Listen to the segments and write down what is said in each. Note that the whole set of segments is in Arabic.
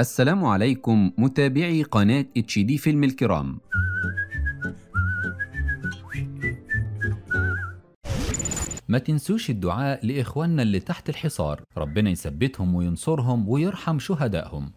السلام عليكم متابعي قناة اتش دي فيلم الكرام ما تنسوش الدعاء لإخواننا اللي تحت الحصار ربنا يثبتهم وينصرهم ويرحم شهدائهم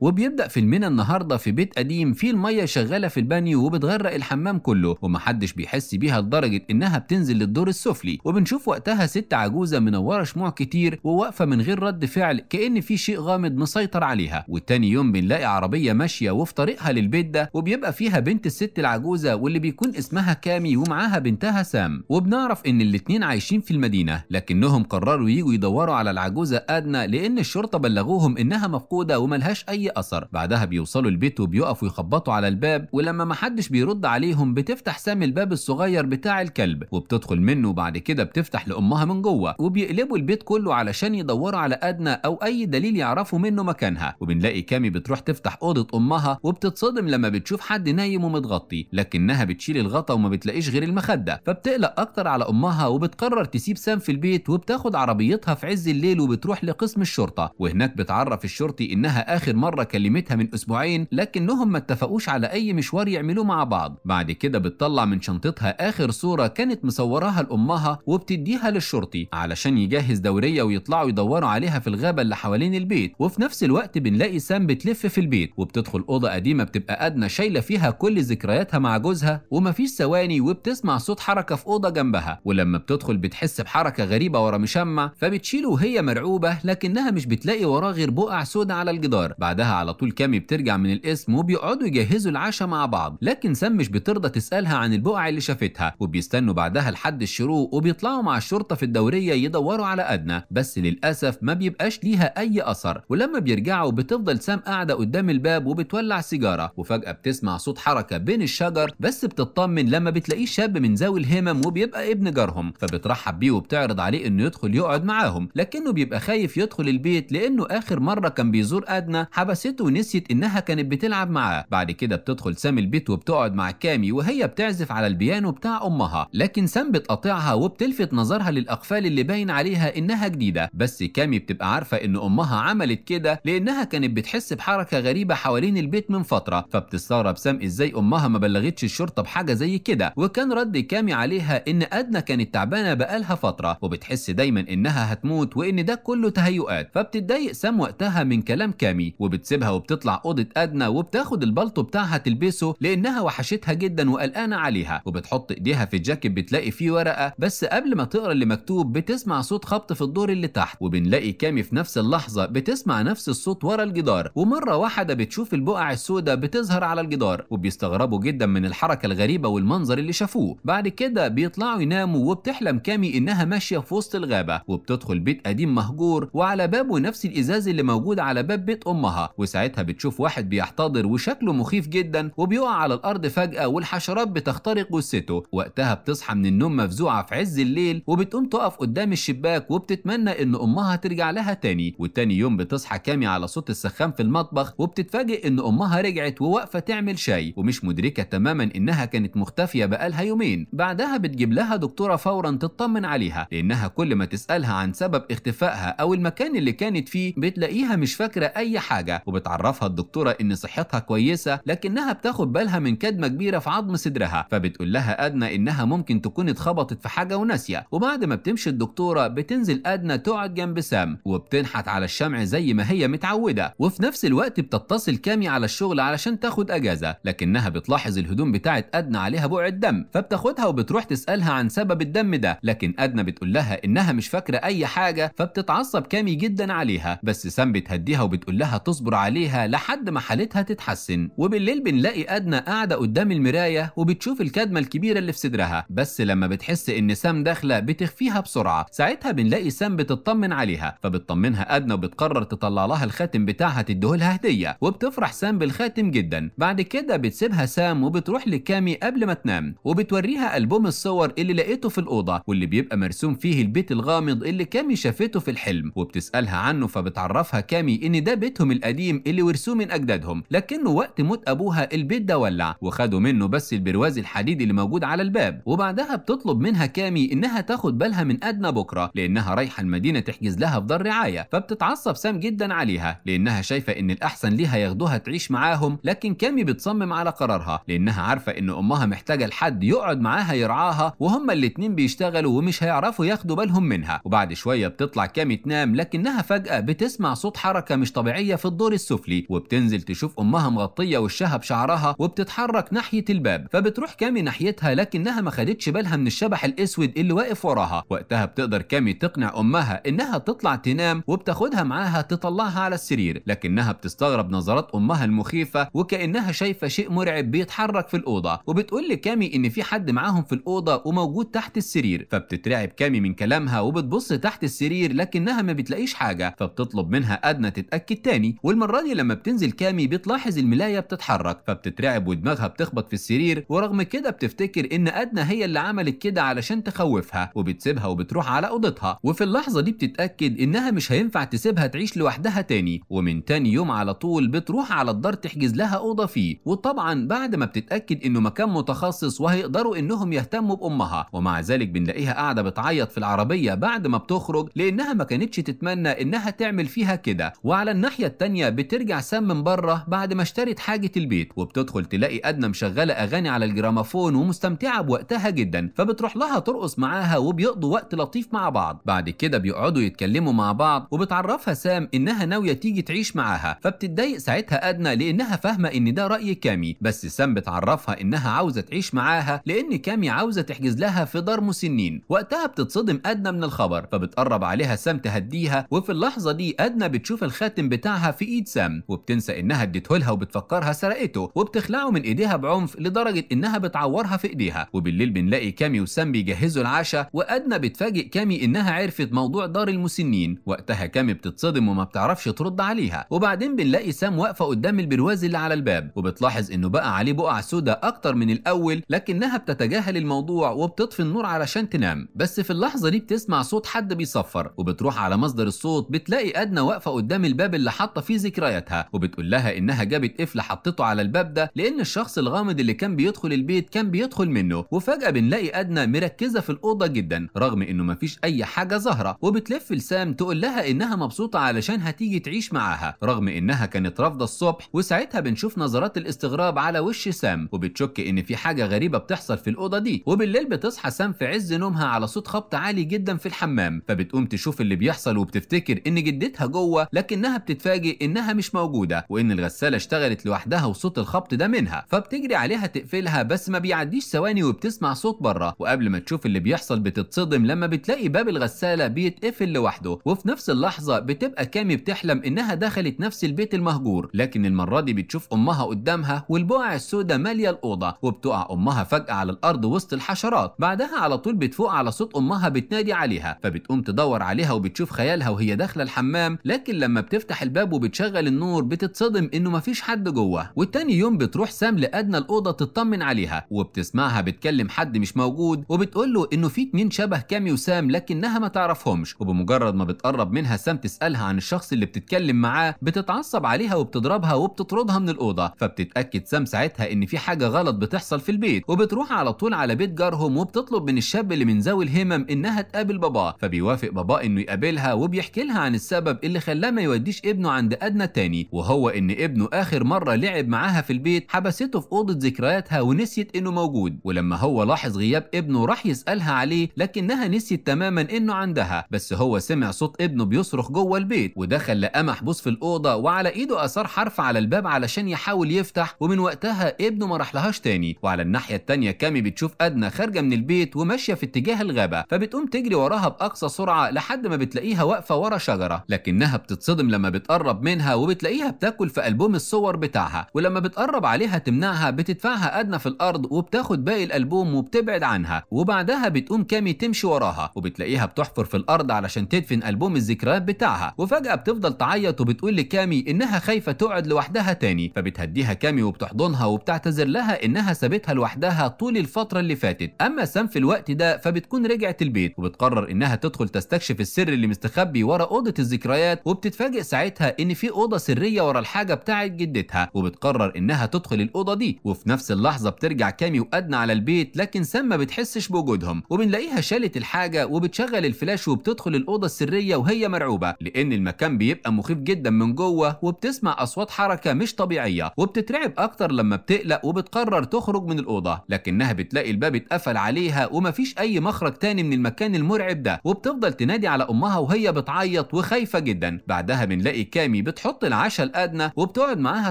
وبيبدأ فيلمنا النهارده في بيت قديم فيه المية شغالة في البانيو وبتغرق الحمام كله ومحدش بيحس بيها لدرجة إنها بتنزل للدور السفلي وبنشوف وقتها ست عجوزة منورة شموع كتير وواقفة من غير رد فعل كأن في شيء غامض مسيطر عليها والتاني يوم بنلاقي عربية ماشية وفي طريقها للبيت ده وبيبقى فيها بنت الست العجوزة واللي بيكون اسمها كامي ومعاها بنتها سام وبنعرف إن الاتنين عايشين في المدينة لكنهم قرروا يجوا يدوروا على العجوزة أدنى لأن الشرطة بلغوهم إنها مفقودة وملهاش أي أثر بعدها بيوصلوا البيت وبيقفوا يخبطوا على الباب ولما محدش بيرد عليهم بتفتح سامي الباب الصغير بتاع الكلب وبتدخل منه وبعد كده بتفتح لأمها من جوه وبيقلبوا البيت كله علشان يدوروا على أدنى أو أي دليل يعرفوا منه مكانها وبنلاقي كامي بتروح تفتح أوضة أمها وبتتصدم لما بتشوف حد نايم ومتغطي لكنها بتشيل الغطا وما بتلاقيش غير المخدة فبتقلق أكتر على أمها وبتقرر تسيب سام في البيت وبتاخد عربيتها في عز الليل وبتروح لقسم الشرطة وهناك بتعرف الشرطي إنها آخر مرة مرة كلمتها من أسبوعين لكنهم ما اتفقوش على أي مشوار يعملوه مع بعض بعد كده بتطلع من شنطتها آخر صورة كانت مصوراها لأمها وبتديها للشرطي علشان يجهز دورية ويطلعوا يدوروا عليها في الغابة اللي حوالين البيت وفي نفس الوقت بنلاقي سام بتلف في البيت وبتدخل أوضة قديمة بتبقى أدنى شايلة فيها كل ذكرياتها مع جوزها ومفيش ثواني وبتسمع صوت حركة في أوضة جنبها ولما بتدخل بتحس بحركة غريبة ورا مشمع فبتشيله وهي مرعوبة لكنها مش بتلاقي وراه غير بقع سودة على الجدار بعدها بيسألها على طول كامي بترجع من القسم وبيقعدوا يجهزوا العشاء مع بعض لكن سام مش بترضى تسألها عن البقع اللي شافتها وبيستنوا بعدها لحد الشروق وبيطلعوا مع الشرطة في الدورية يدوروا على أدنى بس للأسف ما بيبقاش ليها أي أثر ولما بيرجعوا بتفضل سام قاعدة قدام الباب وبتولع سيجارة وفجأة بتسمع صوت حركة بين الشجر بس بتطمن لما بتلاقيه شاب من ذوي الهمم وبيبقى ابن جارهم فبترحب بيه وبتعرض عليه إنه يدخل يقعد معاهم لكنه بيبقى خايف يدخل البيت لأنه آخر مرة كان بيزور أدنى حبس درسته ونسيت انها كانت بتلعب معاه بعد كده بتدخل سام البيت وبتقعد مع كامي وهي بتعزف على البيانو بتاع امها لكن سام بتقاطعها وبتلفت نظرها للاقفال اللي باين عليها انها جديده بس كامي بتبقى عارفه ان امها عملت كده لانها كانت بتحس بحركه غريبه حوالين البيت من فتره فبتستغرب سام ازاي امها ما بلغتش الشرطه بحاجه زي كده وكان رد كامي عليها ان ادنى كانت تعبانه بقالها فتره وبتحس دايما انها هتموت وان ده كله تهيؤات فبتضايق سام وقتها من كلام كامي وبت وبتسيبها وبتطلع اوضه ادنى وبتاخد البلطو بتاعها تلبسه لانها وحشتها جدا وقلقانه عليها وبتحط ايديها في الجاكيت بتلاقي فيه ورقه بس قبل ما تقرا اللي مكتوب بتسمع صوت خبط في الدور اللي تحت وبنلاقي كامي في نفس اللحظه بتسمع نفس الصوت ورا الجدار ومره واحده بتشوف البقع السوداء بتظهر على الجدار وبيستغربوا جدا من الحركه الغريبه والمنظر اللي شافوه بعد كده بيطلعوا يناموا وبتحلم كامي انها ماشيه في وسط الغابه وبتدخل بيت قديم مهجور وعلى بابه نفس الازاز اللي موجود على باب بيت امها وساعتها بتشوف واحد بيحتضر وشكله مخيف جدا وبيقع على الارض فجاه والحشرات بتخترق جثته وقتها بتصحى من النوم مفزوعه في عز الليل وبتقوم تقف قدام الشباك وبتتمنى ان امها ترجع لها تاني وتاني يوم بتصحى كامي على صوت السخان في المطبخ وبتتفاجئ ان امها رجعت وواقفه تعمل شاي ومش مدركه تماما انها كانت مختفيه بقالها يومين بعدها بتجيب لها دكتوره فورا تطمن عليها لانها كل ما تسالها عن سبب اختفائها او المكان اللي كانت فيه بتلاقيها مش فاكره اي حاجه وبتعرفها الدكتوره ان صحتها كويسه لكنها بتاخد بالها من كدمه كبيره في عظم صدرها فبتقول لها ادنى انها ممكن تكون اتخبطت في حاجه وناسيه وبعد ما بتمشي الدكتوره بتنزل ادنى تقعد جنب سام وبتنحت على الشمع زي ما هي متعوده وفي نفس الوقت بتتصل كامي على الشغل علشان تاخد اجازه لكنها بتلاحظ الهدوم بتاعت ادنى عليها بقع الدم فبتاخدها وبتروح تسالها عن سبب الدم ده لكن ادنى بتقول لها انها مش فاكره اي حاجه فبتتعصب كامي جدا عليها بس سام بتهديها وبتقول لها تصبر بنصبر عليها لحد ما حالتها تتحسن وبالليل بنلاقي أدنى قاعدة قدام المراية وبتشوف الكدمة الكبيرة اللي في صدرها بس لما بتحس إن سام داخلة بتخفيها بسرعة ساعتها بنلاقي سام بتطمن عليها فبتطمنها أدنى وبتقرر تطلع لها الخاتم بتاعها تديهولها هدية وبتفرح سام بالخاتم جدا بعد كده بتسيبها سام وبتروح لكامي قبل ما تنام وبتوريها ألبوم الصور اللي لقيته في الأوضة واللي بيبقى مرسوم فيه البيت الغامض اللي كامي شافته في الحلم وبتسألها عنه فبتعرفها كامي إن ده بيتهم القديم القديم اللي ورثوه من أجدادهم لكنه وقت موت أبوها البيت ده ولع وخدوا منه بس البرواز الحديد اللي موجود على الباب وبعدها بتطلب منها كامي إنها تاخد بالها من أدنى بكرة لأنها رايحة المدينة تحجز لها في دار رعاية فبتتعصب سام جدا عليها لأنها شايفة إن الأحسن ليها ياخدوها تعيش معاهم لكن كامي بتصمم على قرارها لأنها عارفة إن أمها محتاجة لحد يقعد معاها يرعاها وهما الاتنين بيشتغلوا ومش هيعرفوا ياخدوا بالهم منها وبعد شوية بتطلع كامي تنام لكنها فجأة بتسمع صوت حركة مش طبيعية في الدور الدور السفلي وبتنزل تشوف امها مغطيه وشها بشعرها وبتتحرك ناحيه الباب فبتروح كامي ناحيتها لكنها ما خدتش بالها من الشبح الاسود اللي واقف وراها وقتها بتقدر كامي تقنع امها انها تطلع تنام وبتاخدها معاها تطلعها على السرير لكنها بتستغرب نظرات امها المخيفه وكانها شايفه شيء مرعب بيتحرك في الاوضه وبتقول لكامي ان في حد معاهم في الاوضه وموجود تحت السرير فبتترعب كامي من كلامها وبتبص تحت السرير لكنها ما بتلاقيش حاجه فبتطلب منها ادنى تتاكد تاني والم المره دي لما بتنزل كامي بتلاحظ الملاية بتتحرك فبتترعب ودماغها بتخبط في السرير ورغم كده بتفتكر ان أدنى هي اللي عملت كده علشان تخوفها وبتسيبها وبتروح على أوضتها وفي اللحظة دي بتتأكد انها مش هينفع تسيبها تعيش لوحدها تاني ومن تاني يوم على طول بتروح على الدار تحجز لها أوضة فيه وطبعا بعد ما بتتأكد انه مكان متخصص وهيقدروا انهم يهتموا بأمها ومع ذلك بنلاقيها قاعدة بتعيط في العربية بعد ما بتخرج لأنها ما كانتش تتمنى انها تعمل فيها كده وعلى الناحية التانية بترجع سام من بره بعد ما اشترت حاجة البيت وبتدخل تلاقي أدنى مشغلة أغاني على الجرامافون ومستمتعة بوقتها جدا فبتروح لها ترقص معاها وبيقضوا وقت لطيف مع بعض بعد كده بيقعدوا يتكلموا مع بعض وبتعرفها سام إنها ناوية تيجي تعيش معاها فبتتضايق ساعتها أدنى لأنها فاهمة إن ده رأي كامي بس سام بتعرفها إنها عاوزة تعيش معاها لأن كامي عاوزة تحجز لها في دار مسنين وقتها بتتصدم أدنى من الخبر فبتقرب عليها سام تهديها وفي اللحظة دي أدنى بتشوف الخاتم بتاعها في بايد سام وبتنسى انها اديته لها وبتفكرها سرقته وبتخلعه من ايديها بعنف لدرجه انها بتعورها في ايديها وبالليل بنلاقي كامي وسام بيجهزوا العشاء وادنى بتفاجئ كامي انها عرفت موضوع دار المسنين وقتها كامي بتتصدم وما بتعرفش ترد عليها وبعدين بنلاقي سام واقفه قدام البرواز اللي على الباب وبتلاحظ انه بقى عليه بقع سودا اكتر من الاول لكنها بتتجاهل الموضوع وبتطفي النور علشان تنام بس في اللحظه دي بتسمع صوت حد بيصفر وبتروح على مصدر الصوت بتلاقي ادنى واقفه قدام الباب اللي حاطه فيه ذكرياتها وبتقول لها انها جابت قفل حطته على الباب ده لان الشخص الغامض اللي كان بيدخل البيت كان بيدخل منه وفجاه بنلاقي ادنى مركزه في الاوضه جدا رغم انه مفيش اي حاجه ظاهره وبتلف لسام تقول لها انها مبسوطه علشان هتيجي تعيش معاها رغم انها كانت رافضه الصبح وساعتها بنشوف نظرات الاستغراب على وش سام وبتشك ان في حاجه غريبه بتحصل في الاوضه دي وبالليل بتصحى سام في عز نومها على صوت خبط عالي جدا في الحمام فبتقوم تشوف اللي بيحصل وبتفتكر ان جدتها جوه لكنها بتتفاجئ انها مش موجوده وان الغساله اشتغلت لوحدها وصوت الخبط ده منها فبتجري عليها تقفلها بس ما بيعديش ثواني وبتسمع صوت بره وقبل ما تشوف اللي بيحصل بتتصدم لما بتلاقي باب الغساله بيتقفل لوحده وفي نفس اللحظه بتبقى كامي بتحلم انها دخلت نفس البيت المهجور لكن المره دي بتشوف امها قدامها والبقع السوداء ماليه الاوضه وبتقع امها فجاه على الارض وسط الحشرات بعدها على طول بتفوق على صوت امها بتنادي عليها فبتقوم تدور عليها وبتشوف خيالها وهي داخله الحمام لكن لما بتفتح الباب وبتشوف بتشغل النور بتتصدم انه مفيش حد جوه والتاني يوم بتروح سام لادنى الاوضه تطمن عليها وبتسمعها بتكلم حد مش موجود وبتقول له انه في اتنين شبه كامي وسام لكنها ما تعرفهمش وبمجرد ما بتقرب منها سام تسالها عن الشخص اللي بتتكلم معاه بتتعصب عليها وبتضربها وبتطردها من الاوضه فبتتاكد سام ساعتها ان في حاجه غلط بتحصل في البيت وبتروح على طول على بيت جارهم وبتطلب من الشاب اللي من ذوي الهمم انها تقابل باباه فبيوافق باباه انه يقابلها وبيحكي لها عن السبب اللي خلاه ما يوديش ابنه عند الأدنى تاني وهو إن ابنه آخر مرة لعب معاها في البيت حبسته في أوضة ذكرياتها ونسيت إنه موجود ولما هو لاحظ غياب ابنه راح يسألها عليه لكنها نسيت تماما إنه عندها بس هو سمع صوت ابنه بيصرخ جوه البيت ودخل لقى محبوس في الأوضة وعلى إيده آثار حرف على الباب علشان يحاول يفتح ومن وقتها ابنه ما راحلهاش تاني وعلى الناحية التانية كامي بتشوف أدنى خارجة من البيت وماشية في اتجاه الغابة فبتقوم تجري وراها بأقصى سرعة لحد ما بتلاقيها واقفة ورا شجرة لكنها بتتصدم لما بتقرب منها منها وبتلاقيها بتاكل في ألبوم الصور بتاعها ولما بتقرب عليها تمنعها بتدفعها أدنى في الأرض وبتاخد باقي الألبوم وبتبعد عنها وبعدها بتقوم كامي تمشي وراها وبتلاقيها بتحفر في الأرض علشان تدفن ألبوم الذكريات بتاعها وفجأة بتفضل تعيط وبتقول لكامي إنها خايفة تقعد لوحدها تاني فبتهديها كامي وبتحضنها وبتعتذر لها إنها سابتها لوحدها طول الفترة اللي فاتت أما سام في الوقت ده فبتكون رجعت البيت وبتقرر إنها تدخل تستكشف السر اللي مستخبي ورا أوضة الذكريات وبتتفاجئ ساعتها إن في في اوضه سريه ورا الحاجه بتاعه جدتها وبتقرر انها تدخل الاوضه دي وفي نفس اللحظه بترجع كامي وادنى على البيت لكن سام ما بتحسش بوجودهم وبنلاقيها شالت الحاجه وبتشغل الفلاش وبتدخل الاوضه السريه وهي مرعوبه لان المكان بيبقى مخيف جدا من جوه وبتسمع اصوات حركه مش طبيعيه وبتترعب اكتر لما بتقلق وبتقرر تخرج من الاوضه لكنها بتلاقي الباب اتقفل عليها ومفيش اي مخرج تاني من المكان المرعب ده وبتفضل تنادي على امها وهي بتعيط وخايفه جدا بعدها بنلاقي كامي بت بتحط العشاء الادنى وبتقعد معاها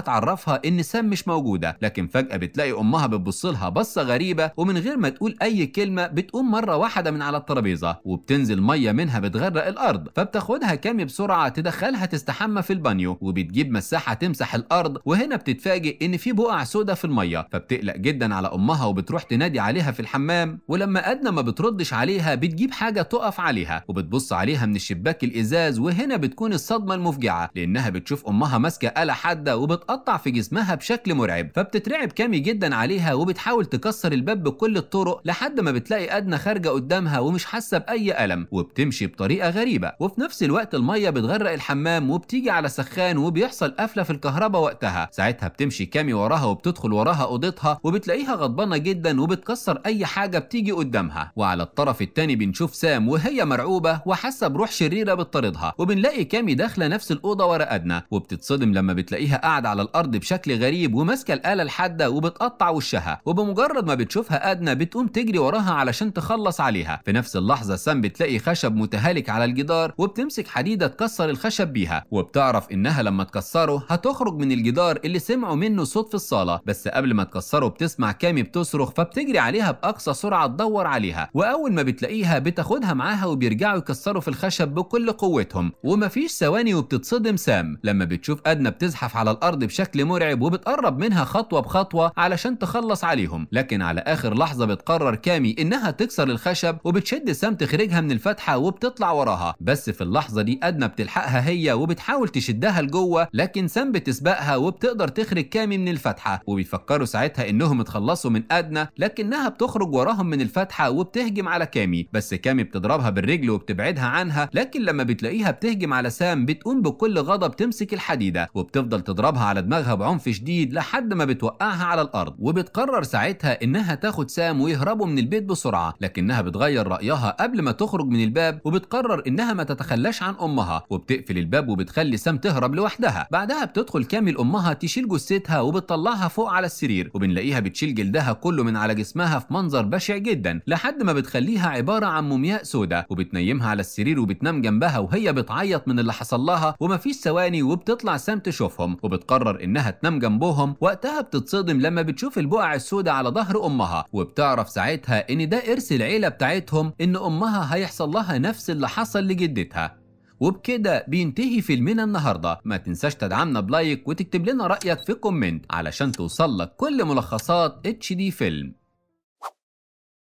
تعرفها ان سام مش موجوده لكن فجاه بتلاقي امها بتبص لها بصه غريبه ومن غير ما تقول اي كلمه بتقوم مره واحده من على الترابيزه وبتنزل ميه منها بتغرق الارض فبتاخدها كامي بسرعه تدخلها تستحمى في البانيو وبتجيب مساحه تمسح الارض وهنا بتتفاجئ ان في بقع سودا في الميه فبتقلق جدا على امها وبتروح تنادي عليها في الحمام ولما ادنى ما بتردش عليها بتجيب حاجه تقف عليها وبتبص عليها من الشباك الازاز وهنا بتكون الصدمه المفجعه لانها بتشوف امها ماسكه آلة حادة وبتقطع في جسمها بشكل مرعب فبتترعب كامي جدا عليها وبتحاول تكسر الباب بكل الطرق لحد ما بتلاقي ادنى خارجه قدامها ومش حاسه باي الم وبتمشي بطريقه غريبه وفي نفس الوقت الميه بتغرق الحمام وبتيجي على سخان وبيحصل قفله في الكهرباء وقتها ساعتها بتمشي كامي وراها وبتدخل وراها اوضتها وبتلاقيها غضبانه جدا وبتكسر اي حاجه بتيجي قدامها وعلى الطرف الثاني بنشوف سام وهي مرعوبه وحاسه بروح شريره بتطاردها وبنلاقي كامي داخله نفس الاوضه ورا ولادنا وبتتصدم لما بتلاقيها قاعده على الارض بشكل غريب وماسكه الاله الحاده وبتقطع وشها وبمجرد ما بتشوفها أدنى بتقوم تجري وراها علشان تخلص عليها في نفس اللحظه سام بتلاقي خشب متهالك على الجدار وبتمسك حديده تكسر الخشب بيها وبتعرف انها لما تكسره هتخرج من الجدار اللي سمعوا منه صوت في الصاله بس قبل ما تكسره بتسمع كامي بتصرخ فبتجري عليها باقصى سرعه تدور عليها واول ما بتلاقيها بتاخدها معاها وبيرجعوا يكسروا في الخشب بكل قوتهم ومفيش ثواني وبتتصدم سام الدم لما بتشوف أدنى بتزحف على الأرض بشكل مرعب وبتقرب منها خطوة بخطوة علشان تخلص عليهم لكن على آخر لحظة بتقرر كامي إنها تكسر الخشب وبتشد سام تخرجها من الفتحة وبتطلع وراها بس في اللحظة دي أدنى بتلحقها هي وبتحاول تشدها لجوه لكن سام بتسبقها وبتقدر تخرج كامي من الفتحة وبيفكروا ساعتها إنهم اتخلصوا من أدنى لكنها بتخرج وراهم من الفتحة وبتهجم على كامي بس كامي بتضربها بالرجل وبتبعدها عنها لكن لما بتلاقيها بتهجم على سام بتقوم بكل غضب بتمسك الحديدة وبتفضل تضربها على دماغها بعنف شديد لحد ما بتوقعها على الأرض وبتقرر ساعتها إنها تاخد سام ويهربوا من البيت بسرعة لكنها بتغير رأيها قبل ما تخرج من الباب وبتقرر إنها ما تتخلاش عن أمها وبتقفل الباب وبتخلي سام تهرب لوحدها بعدها بتدخل كامل أمها تشيل جثتها وبتطلعها فوق على السرير وبنلاقيها بتشيل جلدها كله من على جسمها في منظر بشع جدا لحد ما بتخليها عبارة عن مومياء سودة وبتنيمها على السرير وبتنام جنبها وهي بتعيط من اللي حصل لها ومفيش ثواني تاني يعني وبتطلع سام تشوفهم وبتقرر انها تنام جنبهم وقتها بتتصدم لما بتشوف البقع السوداء على ظهر امها وبتعرف ساعتها ان ده ارث العيله بتاعتهم ان امها هيحصل لها نفس اللي حصل لجدتها وبكده بينتهي فيلمنا النهارده ما تنساش تدعمنا بلايك وتكتب لنا رايك في كومنت علشان توصل لك كل ملخصات اتش دي فيلم